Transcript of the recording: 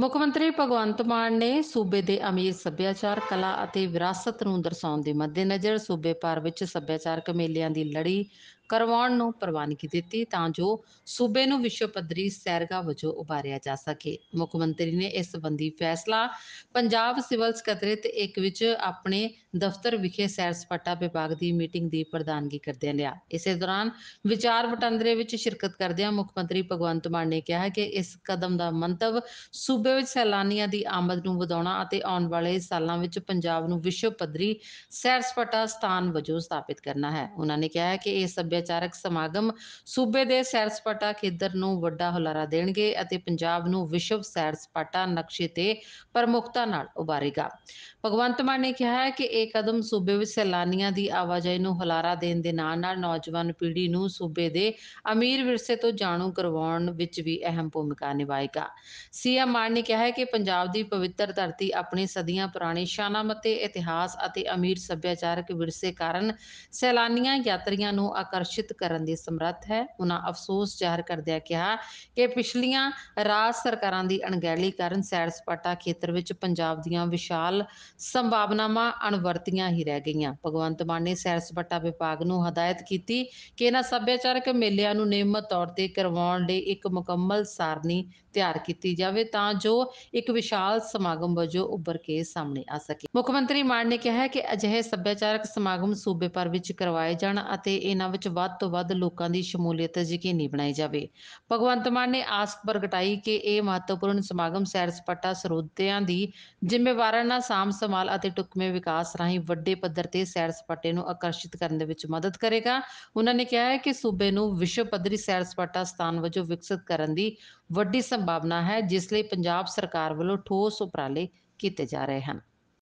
ਮੁੱਖ ਮੰਤਰੀ ਭਗਵੰਤ ਮਾਨ ਨੇ ਸੂਬੇ ਦੇ ਅਮੀਰ ਸੱਭਿਆਚਾਰ ਕਲਾ ਅਤੇ ਵਿਰਾਸਤ ਨੂੰ ਦਰਸਾਉਣ ਦੇ ਮੱਦੇਨਜ਼ਰ ਸੂਬੇ ਪਰ ਵਿੱਚ ਸੱਭਿਆਚਾਰਕ ਮੇਲਿਆਂ ਦੀ ਲੜੀ ਕਰਵਾਉਣ ਨੂੰ ਪ੍ਰਵਾਨਗੀ ਦਿੱਤੀ ਤਾਂ ਜੋ ਸੂਬੇ ਨੂੰ ਵਿਸ਼ਵ ਪੱਧਰੀ ਸੈਰਗਾ ਵਜੋਂ ਉਭਾਰਿਆ ਜਾ ਸਕੇ ਮੁੱਖ ਮੰਤਰੀ ਨੇ ਇਸ ਸੰਬੰਧੀ ਫੈਸਲਾ ਪੰਜਾਬ ਸਿਵਲ ਸਕੱਤਰੇਤ ਇੱਕ ਵਿੱਚ ਆਪਣੇ ਦਫ਼ਤਰ ਵਿਖੇ ਸੈਰ ਸਪਾਟਾ ਵਿਭਾਗ ਦੀ ਮੀਟਿੰਗ ਦੀ ਪ੍ਰਧਾਨਗੀ ਕਰਦਿਆਂ ਲਿਆ ਇਸੇ ਦੌਰਾਨ ਵਿਚਾਰ ਵਟਾਂਦਰੇ ਵਿੱਚ ਸ਼ਿਰਕਤ ਕਰਦਿਆਂ ਮੁੱਖ ਮੰਤਰੀ ਭਗਵੰਤ ਮਾਨ ਨੇ ਕਿਹਾ ਕਿ ਇਸ ਕਦਮ ਦਾ ਮੰਤਵ ਸੂਬੇ ਸੂਬੇ ਵਿੱਚ ਸੈਲਾਨੀਆਂ ਦੀ ਆਮਦ ਨੂੰ ਵਧਾਉਣਾ ਅਤੇ ਆਉਣ ਵਾਲੇ ਸਾਲਾਂ ਵਿੱਚ ਪੰਜਾਬ ਨੂੰ ਵਿਸ਼ਵ ਪੱਧਰੀ ਸੈਰ ਸਪਾਟਾ ਸਥਾਨ ਵਜੋਂ ਸਥਾਪਿਤ ਕਰਨਾ ਹੈ ਉਹਨਾਂ ਨੇ ਕਿਹਾ ਹੈ ਕਿ ਇਹ ਸੱਭਿਆਚਾਰਕ ਸਮਾਗਮ ਸੂਬੇ ਦੇ ਸੈਰ ਸਪਾਟਾ ਖੇਤਰ ਨੂੰ ਵੱਡਾ ਹੁਲਾਰਾ ਦੇਣਗੇ ਅਤੇ ਪੰਜਾਬ ਨੂੰ ਵਿਸ਼ਵ ਸੈਰ ਸਪਾਟਾ ਨਕਸ਼ੇ ਤੇ ਪ੍ਰਮੁਖਤਾ ਨਾਲ ਉਭਾਰੇਗਾ ਭਗਵੰਤ ਮਾਨ ਨੇ ਕਿਹਾ ਹੈ ਕਿ ਇਹ ਕਦਮ ਸੂਬੇ ਵਿੱਚ ਸੈਲਾਨੀਆਂ ਦੀ ਆਵਾਜਾਈ ਨੂੰ ਹੁਲਾਰਾ ਦੇਣ ਦੇ ਨਾਲ ਨਾਲ ਨੌਜਵਾਨ ਪੀੜ੍ਹੀ ਨੂੰ ਸੂਬੇ ਦੇ ਅਮੀਰ ਵਿਰਸੇ ਤੋਂ ਜਾਣੂ ਕਰਵਾਉਣ ਵਿੱਚ ਵੀ ਅਹਿਮ ਭੂਮਿਕਾ ਨਿਭਾਏਗਾ ਸੀਐਮ ਮਾਨ ਨੇ ਕਿਹਾ ਹੈ ਕਿ ਪੰਜਾਬ ਦੀ ਪਵਿੱਤਰ ਧਰਤੀ ਆਪਣੇ ਸਦੀਆਂ ਪੁਰਾਣੇ ਸ਼ਾਨਾਮਤੇ ਇਤਿਹਾਸ ਅਤੇ ਅਮੀਰ ਸੱਭਿਆਚਾਰਕ ਵਿਰਸੇ ਕਾਰਨ ਸੈਲਾਨੀਆਂ ਯਾਤਰੀਆਂ ਨੂੰ ਆਕਰਸ਼ਿਤ ਕਰਨ ਦੀ ਸਮਰੱਥ ਹੈ ਉਹਨਾਂ ਅਫਸੋਸ ਜ਼ਾਹਰ ਕਰਦਿਆਂ ਕਿਹਾ ਕਿ ਪਿਛਲੀਆਂ ਰਾਜ ਸਰਕਾਰਾਂ ਦੀ ਅਣਗਹਿਲੀ ਕਾਰਨ ਸੈਰ ਸਪਾਟਾ ਖੇਤਰ ਵਿੱਚ ਪੰਜਾਬ ਦੀਆਂ ਵਿਸ਼ਾਲ ਸੰਭਾਵਨਾਵਾਂ ਅਣਵਰਤੀਆਂ ਹੀ ਰਹਿ ਗਈਆਂ ਭਗਵੰਤ ਮਾਨ ਨੇ ਸੈਰ ਸਪਾਟਾ ਵਿਭਾਗ ਨੂੰ ਹਦਾਇਤ ਕੀਤੀ ਕਿ ਇਹਨਾਂ ਸੱਭਿਆਚਾਰਕ ਮੇਲਿਆਂ ਨੂੰ ਨਿਯਮਤ ਤੌਰ ਤੇ ਕਰਵਾਉਣ ਲਈ ਇੱਕ ਮੁਕੰਮਲ ਸਾਰਨੀ ਤਿਆਰ ਕੀਤੀ ਜਾਵੇ ਤਾਂ ਜੋ ਇੱਕ ਵਿਸ਼ਾਲ ਸਮਾਗਮ ਵਜੋਂ ਉੱਭਰ ਕੇ ਸਾਹਮਣੇ ਆ ਸਕੇ ਮੁੱਖ ਮੰਤਰੀ ਮਾਨ ਨੇ ਕਿਹਾ ਹੈ ਕਿ ਅਜਿਹੇ ਸੱਭਿਆਚਾਰਕ ਸਮਾਗਮ ਸੂਬੇ ਪਰ ਵਿੱਚ ਕਰਵਾਏ ਜਾਣ ਅਤੇ ਇਹਨਾਂ ਵਿੱਚ ਵੱਧ ਤੋਂ ਵੱਧ ਲੋਕਾਂ ਦੀ ਸ਼ਮੂਲੀਅਤ ਯਕੀਨੀ ਬਣਾਈ ਜਾਵੇ ਭਗਵੰਤ ਮਾਨ ਨੇ ਆਸ ਪ੍ਰਗਟਾਈ ਕਿ ਇਹ ਮਹੱਤਵਪੂਰਨ ਸਮਾਗਮ ਸੈਰ ਸਪਾਟਾ ਸਰੋਤਿਆਂ ਦੀ ਜ਼ਿੰਮੇਵਾਰਾਂ ਨਾਲ ਸਾਮ ਸੰਭਾਲ ਅਤੇ ਟੁਕਮੇ ਵਿਕਾਸ ਰਾਹੀਂ ਵੱਡੇ ਪੱਧਰ ਤੇ ਸੈਰ ਸਪਾਟੇ ਨੂੰ ਆਕਰਸ਼ਿਤ ਕਰਨ ਦੇ ਵਿੱਚ ਮਦਦ ਕਰੇਗਾ ਉਹਨਾਂ ਨੇ ਕਿਹਾ ਹੈ ਕਿ ਸੂਬੇ ਨੂੰ ਵਿਸ਼ਵ ਪੱਧਰੀ ਸੈਰ ਸਪਾਟਾ ਸਥਾਨ ਵਜੋਂ ਵਿਕਸਿਤ ਕਰਨ ਦੀ ਵੱਡੀ ਸੰਭਾਵਨਾ ਹੈ ਜਿਸ ਲਈ ਪੰਜਾਬ ਸਰਕਾਰ ਵੱਲੋਂ ਠੋਸ ਉਪਰਾਲੇ ਕੀਤੇ ਜਾ ਰਹੇ ਹਨ